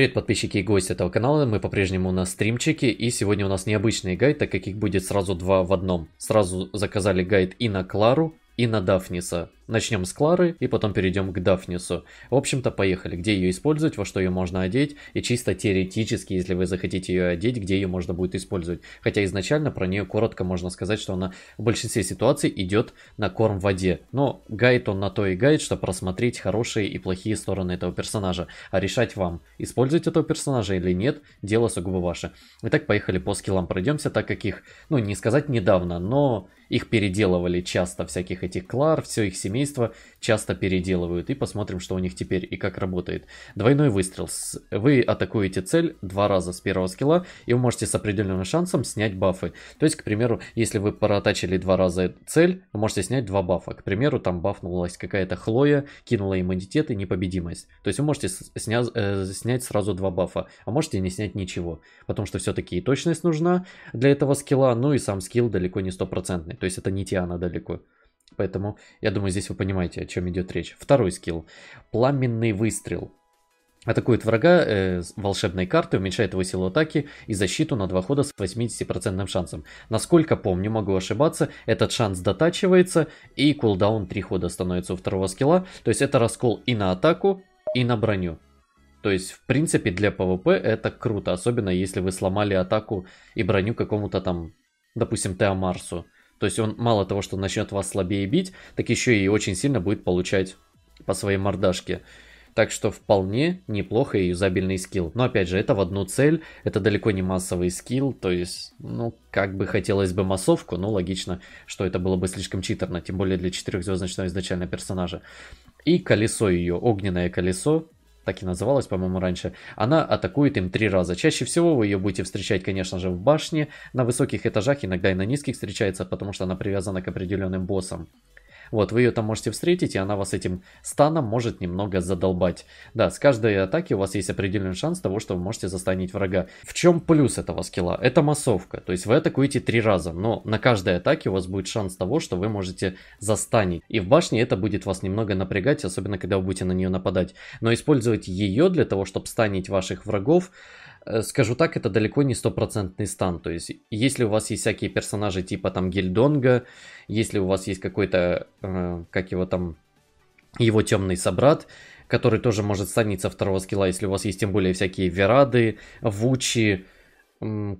Привет, подписчики и гости этого канала, мы по-прежнему на стримчике, и сегодня у нас необычный гайд, так как их будет сразу два в одном. Сразу заказали гайд и на Клару, и на Дафниса. Начнем с Клары и потом перейдем к Дафнису. В общем-то, поехали. Где ее использовать, во что ее можно одеть и чисто теоретически, если вы захотите ее одеть, где ее можно будет использовать. Хотя изначально про нее коротко можно сказать, что она в большинстве ситуаций идет на корм в воде. Но гайд он на то и гайд, что просмотреть хорошие и плохие стороны этого персонажа. А решать вам, использовать этого персонажа или нет, дело сугубо ваше. Итак, поехали по скиллам пройдемся, так как их, ну не сказать недавно, но их переделывали часто всяких этих Клар, все их семейство, часто переделывают. И посмотрим, что у них теперь и как работает. Двойной выстрел. Вы атакуете цель два раза с первого скилла, и вы можете с определенным шансом снять бафы. То есть, к примеру, если вы протачили два раза цель, вы можете снять два бафа. К примеру, там бафнулась какая-то Хлоя, кинула иммунитет и непобедимость. То есть вы можете сня... э, снять сразу два бафа, а можете не снять ничего. Потому что все-таки и точность нужна для этого скилла, ну и сам скилл далеко не стопроцентный. То есть это не Тиана далеко. Поэтому, я думаю, здесь вы понимаете, о чем идет речь. Второй скилл. Пламенный выстрел. Атакует врага э, с волшебной карты, уменьшает его силу атаки и защиту на два хода с 80% шансом. Насколько помню, могу ошибаться, этот шанс дотачивается и кулдаун 3 хода становится у второго скилла. То есть это раскол и на атаку, и на броню. То есть, в принципе, для ПВП это круто, особенно если вы сломали атаку и броню какому-то там, допустим, Теомарсу. Марсу то есть он мало того, что начнет вас слабее бить, так еще и очень сильно будет получать по своей мордашке. Так что вполне неплохо и юзабельный скилл. Но опять же, это в одну цель, это далеко не массовый скилл, то есть, ну, как бы хотелось бы массовку, но логично, что это было бы слишком читерно, тем более для четырехзвездочного изначального персонажа. И колесо ее, огненное колесо, так и называлась, по-моему, раньше, она атакует им три раза. Чаще всего вы ее будете встречать, конечно же, в башне, на высоких этажах, иногда и на низких встречается, потому что она привязана к определенным боссам. Вот, вы ее там можете встретить, и она вас этим станом может немного задолбать. Да, с каждой атаки у вас есть определенный шанс того, что вы можете застанить врага. В чем плюс этого скилла? Это массовка, то есть вы атакуете три раза, но на каждой атаке у вас будет шанс того, что вы можете застанить. И в башне это будет вас немного напрягать, особенно когда вы будете на нее нападать. Но использовать ее для того, чтобы станить ваших врагов, Э, скажу так, это далеко не стопроцентный стан. То есть, если у вас есть всякие персонажи типа там Гельдонга, если у вас есть какой-то, э, как его там, его темный собрат, который тоже может станить второго скилла, если у вас есть тем более всякие Верады, Вучи, э,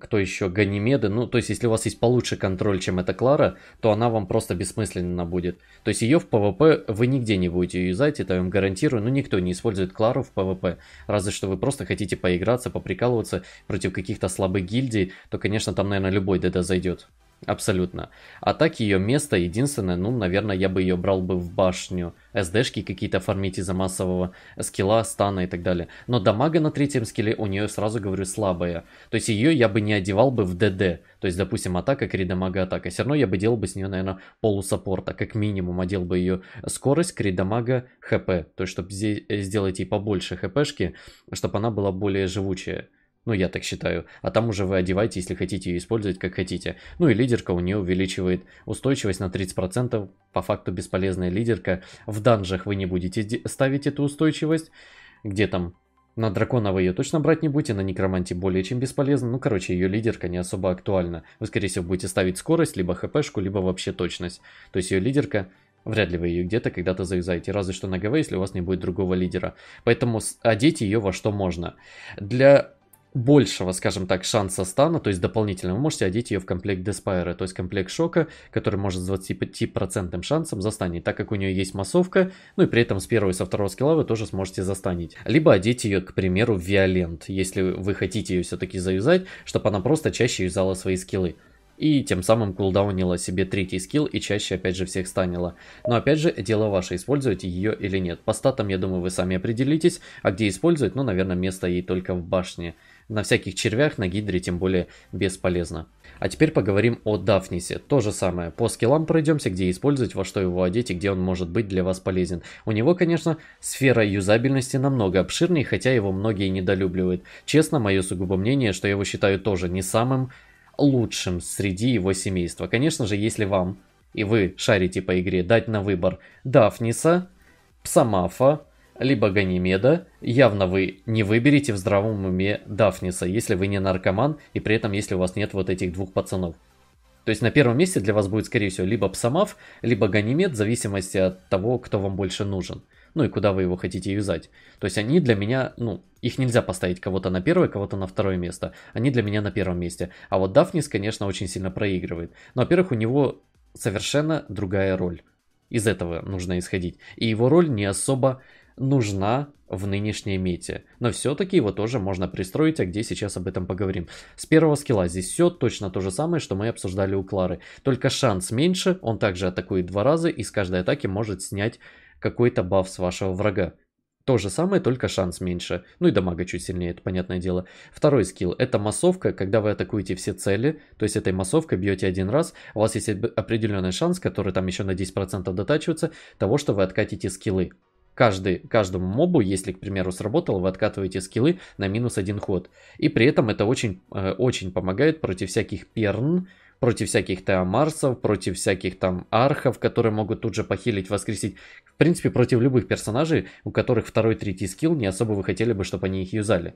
кто еще, Ганимеды, ну, то есть, если у вас есть получше контроль, чем эта Клара, то она вам просто бессмысленно будет. То есть, ее в ПВП вы нигде не будете юзать, это я вам гарантирую, ну, никто не использует Клару в ПВП, разве что вы просто хотите поиграться, поприкалываться против каких-то слабых гильдий, то, конечно, там, наверное, любой ДД зайдет. Абсолютно. А так ее место единственное, ну, наверное, я бы ее брал бы в башню. СДшки какие-то фармить из-за массового скилла, стана и так далее. Но дамага на третьем скилле у нее, сразу говорю, слабая. То есть ее я бы не одевал бы в ДД. То есть, допустим, атака, крит дамага, атака. Все равно я бы делал бы с нее, наверное, полусаппорта. Как минимум одел бы ее скорость, крит дамага, хп. То есть, чтобы э, сделать ей побольше хпшки, чтобы она была более живучая. Ну, я так считаю. А там уже вы одеваете, если хотите ее использовать, как хотите. Ну и лидерка у нее увеличивает устойчивость на 30%. По факту бесполезная лидерка. В данжах вы не будете ставить эту устойчивость. Где там? На дракона вы ее точно брать не будете, на некроманте более чем бесполезно. Ну, короче, ее лидерка не особо актуальна. Вы, скорее всего, будете ставить скорость, либо хпшку, либо вообще точность. То есть ее лидерка Вряд ли вы ее где-то когда-то завязаете, разве что на ГВ, если у вас не будет другого лидера. Поэтому одеть ее во что можно. Для большего, скажем так, шанса стана, то есть дополнительно, вы можете одеть ее в комплект Деспайра, то есть комплект Шока, который может с 25% шансом застанить, так как у нее есть массовка, ну и при этом с первого и со второго скилла вы тоже сможете застанить. Либо одеть ее, к примеру, в Виолент, если вы хотите ее все-таки завязать, чтобы она просто чаще юзала свои скиллы и тем самым кулдаунила себе третий скилл и чаще опять же всех станила. Но опять же, дело ваше, используете ее или нет. По статам, я думаю, вы сами определитесь, а где использовать, ну, наверное, место ей только в башне. На всяких червях на гидре тем более бесполезно. А теперь поговорим о Дафнисе. То же самое. По скиллам пройдемся, где использовать, во что его одеть и где он может быть для вас полезен. У него, конечно, сфера юзабельности намного обширнее, хотя его многие недолюбливают. Честно, мое сугубо мнение, что я его считаю тоже не самым лучшим среди его семейства. Конечно же, если вам и вы шарите по игре, дать на выбор Дафниса, Псамафа, либо Ганимеда. Явно вы не выберете в здравом уме Дафниса, если вы не наркоман, и при этом если у вас нет вот этих двух пацанов. То есть на первом месте для вас будет, скорее всего, либо Псамав, либо Ганимед, в зависимости от того, кто вам больше нужен. Ну и куда вы его хотите юзать. То есть они для меня, ну, их нельзя поставить кого-то на первое, кого-то на второе место. Они для меня на первом месте. А вот Дафнис, конечно, очень сильно проигрывает. Но, во-первых, у него совершенно другая роль. Из этого нужно исходить. И его роль не особо нужна в нынешней мете. Но все-таки его тоже можно пристроить, а где сейчас об этом поговорим. С первого скилла здесь все точно то же самое, что мы обсуждали у Клары. Только шанс меньше, он также атакует два раза и с каждой атаки может снять какой-то баф с вашего врага. То же самое, только шанс меньше. Ну и дамага чуть сильнее, это понятное дело. Второй скилл – это массовка, когда вы атакуете все цели, то есть этой массовкой бьете один раз, у вас есть определенный шанс, который там еще на 10% дотачивается, того, что вы откатите скиллы. Каждый, каждому мобу, если, к примеру, сработало, вы откатываете скиллы на минус один ход. И при этом это очень, э, очень помогает против всяких перн, против всяких теомарсов, против всяких там архов, которые могут тут же похилить, воскресить. В принципе, против любых персонажей, у которых второй-третий скилл, не особо вы хотели бы, чтобы они их юзали.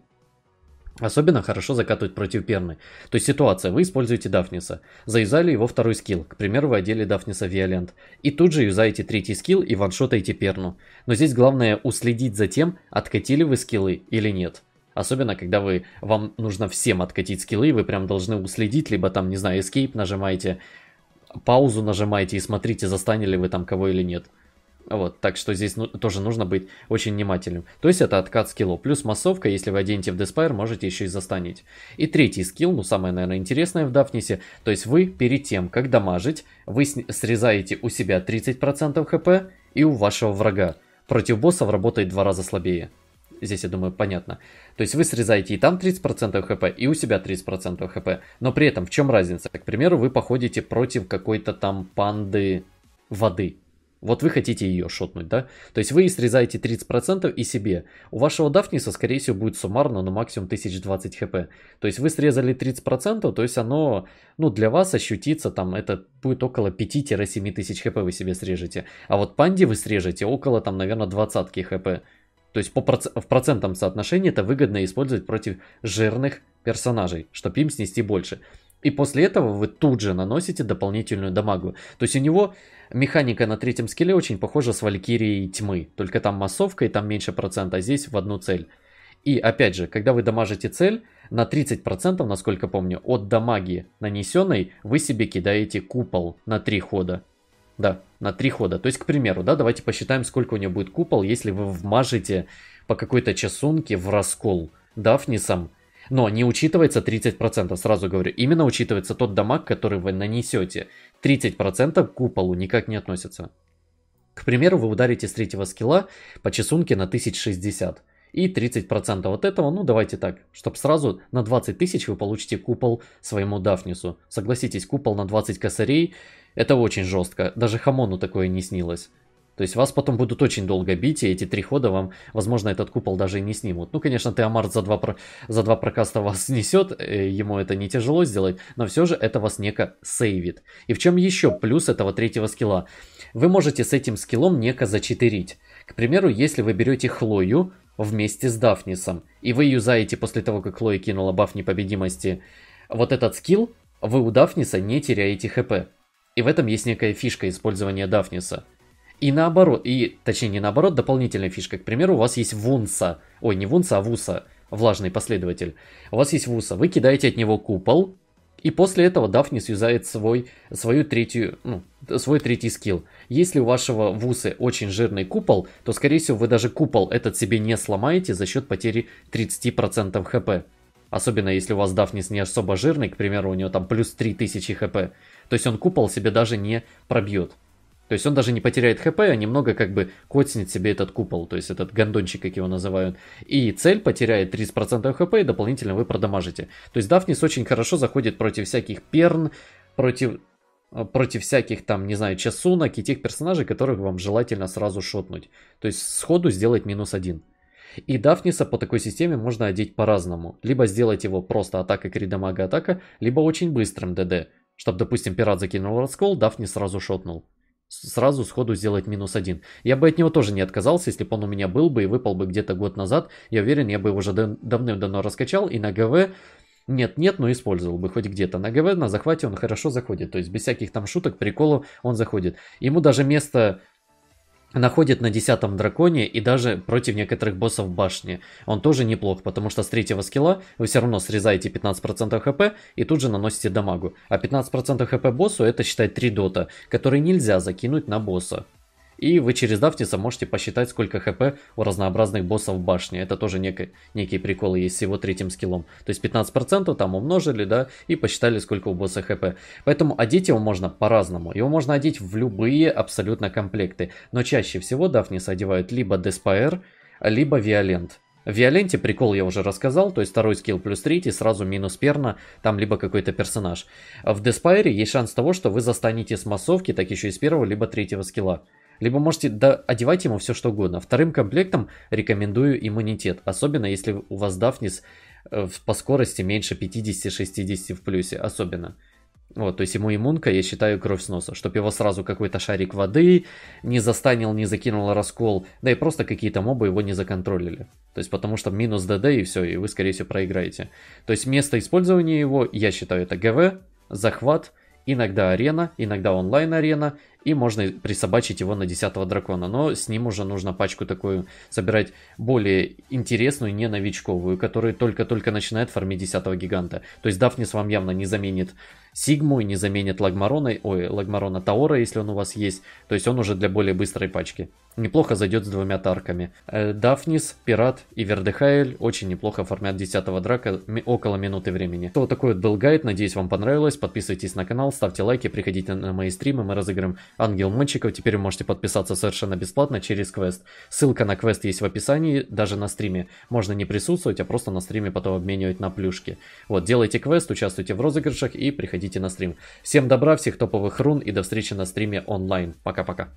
Особенно хорошо закатывать против Перны. То есть ситуация, вы используете Дафниса, заюзали его второй скилл, к примеру, вы одели Дафниса Виолент, и тут же юзаете третий скилл и ваншотаете Перну. Но здесь главное уследить за тем, откатили вы скиллы или нет. Особенно, когда вы, вам нужно всем откатить скиллы, вы прям должны уследить, либо там, не знаю, escape нажимаете, паузу нажимаете и смотрите, застанили вы там кого или нет. Вот, так что здесь ну, тоже нужно быть очень внимательным. То есть это откат скилла. Плюс массовка, если вы оденете в Деспайр, можете еще и застанить. И третий скилл, ну самое, наверное, интересное в Дафнисе. То есть вы перед тем, как дамажить, вы срезаете у себя 30% хп и у вашего врага. Против боссов работает два раза слабее. Здесь, я думаю, понятно. То есть вы срезаете и там 30% хп, и у себя 30% хп. Но при этом в чем разница? К примеру, вы походите против какой-то там панды воды вот вы хотите ее шотнуть, да? То есть вы и срезаете 30% и себе. У вашего Дафниса, скорее всего, будет суммарно на максимум 1020 хп. То есть вы срезали 30%, то есть оно, ну, для вас ощутится там, это будет около 5-7 тысяч хп вы себе срежете. А вот панди вы срежете около там, наверное, 20 хп. То есть по проц... в процентном соотношении это выгодно использовать против жирных персонажей, чтобы им снести больше. И после этого вы тут же наносите дополнительную дамагу. То есть у него механика на третьем скилле очень похожа с Валькирией Тьмы. Только там массовка и там меньше процента, а здесь в одну цель. И опять же, когда вы дамажите цель, на 30%, насколько помню, от дамаги нанесенной вы себе кидаете купол на 3 хода. Да, на 3 хода. То есть, к примеру, да, давайте посчитаем, сколько у него будет купол, если вы вмажете по какой-то часунке в раскол Дафнисом но не учитывается 30%, сразу говорю. Именно учитывается тот дамаг, который вы нанесете. 30% к куполу никак не относится. К примеру, вы ударите с третьего скилла по чесунке на 1060. И 30% от этого, ну давайте так, чтобы сразу на 20 тысяч вы получите купол своему Дафнису. Согласитесь, купол на 20 косарей, это очень жестко. Даже Хамону такое не снилось. То есть вас потом будут очень долго бить, и эти три хода вам, возможно, этот купол даже и не снимут. Ну, конечно, Теомарт за два, за два прокаста вас снесет, э, ему это не тяжело сделать, но все же это вас неко сейвит. И в чем еще плюс этого третьего скилла? Вы можете с этим скиллом неко зачитерить. К примеру, если вы берете Хлою вместе с Дафнисом, и вы юзаете после того, как Хлоя кинула баф непобедимости, вот этот скилл, вы у Дафниса не теряете хп. И в этом есть некая фишка использования Дафниса – и наоборот, и точнее не наоборот, дополнительная фишка. К примеру, у вас есть вунса, ой, не вунса, а вуса, влажный последователь. У вас есть вуса, вы кидаете от него купол, и после этого Дафни сюзает свой, свою третью, ну, свой третий скилл. Если у вашего вуса очень жирный купол, то, скорее всего, вы даже купол этот себе не сломаете за счет потери 30% хп. Особенно если у вас Дафнис не особо жирный, к примеру, у него там плюс 3000 хп. То есть он купол себе даже не пробьет. То есть он даже не потеряет хп, а немного как бы котснет себе этот купол, то есть этот гондончик, как его называют. И цель потеряет 30% хп, и дополнительно вы продамажите. То есть Дафнис очень хорошо заходит против всяких перн, против э, против всяких там, не знаю, часунок и тех персонажей, которых вам желательно сразу шотнуть. То есть сходу сделать минус один. И Дафниса по такой системе можно одеть по-разному. Либо сделать его просто атака кридамага атака, либо очень быстрым ДД. чтобы, допустим, пират закинул раскол, Дафни сразу шотнул сразу сходу сделать минус один. Я бы от него тоже не отказался, если бы он у меня был бы и выпал бы где-то год назад. Я уверен, я бы его уже давным-давно раскачал и на ГВ... Нет-нет, но использовал бы хоть где-то. На ГВ на захвате он хорошо заходит. То есть без всяких там шуток, приколов он заходит. Ему даже место находит на десятом драконе и даже против некоторых боссов башни. Он тоже неплох, потому что с третьего скилла вы все равно срезаете 15% хп и тут же наносите дамагу. А 15% хп боссу это считать 3 дота, которые нельзя закинуть на босса. И вы через Дафниса можете посчитать, сколько хп у разнообразных боссов в башне. Это тоже некий, некий прикол, есть с его третьим скиллом. То есть 15% там умножили, да, и посчитали, сколько у босса хп. Поэтому одеть его можно по-разному. Его можно одеть в любые абсолютно комплекты. Но чаще всего Дафниса одевают либо Деспайр, либо Виолент. В Виоленте прикол я уже рассказал, то есть второй скилл плюс третий, сразу минус перна, там либо какой-то персонаж. В Деспайре есть шанс того, что вы застанете с массовки, так еще и с первого, либо третьего скилла. Либо можете до... одевать ему все что угодно. Вторым комплектом рекомендую иммунитет. Особенно если у вас Дафнис э, по скорости меньше 50-60 в плюсе. Особенно. Вот, то есть ему иммунка, я считаю, кровь с носа. Чтоб его сразу какой-то шарик воды не застанил, не закинул раскол. Да и просто какие-то мобы его не законтролили. То есть потому что минус ДД и все, и вы, скорее всего, проиграете. То есть место использования его, я считаю, это ГВ, захват, иногда арена, иногда онлайн-арена, и можно присобачить его на 10 дракона. Но с ним уже нужно пачку такую собирать более интересную, не новичковую, которая только-только начинает фармить 10 гиганта. То есть Дафнис вам явно не заменит Сигму и не заменит Лагмарона, ой, Лагмарона Таора, если он у вас есть. То есть он уже для более быстрой пачки. Неплохо зайдет с двумя тарками. Э, Дафнис, Пират и Вердехайль очень неплохо формят 10 драка около минуты времени. То вот такой вот был гайд, надеюсь вам понравилось. Подписывайтесь на канал, ставьте лайки, приходите на мои стримы, мы разыграем Ангел Мычиков. Теперь вы можете подписаться совершенно бесплатно через квест. Ссылка на квест есть в описании, даже на стриме. Можно не присутствовать, а просто на стриме потом обменивать на плюшки. Вот, делайте квест, участвуйте в розыгрышах и приходите на стрим. Всем добра, всех топовых рун и до встречи на стриме онлайн. Пока-пока.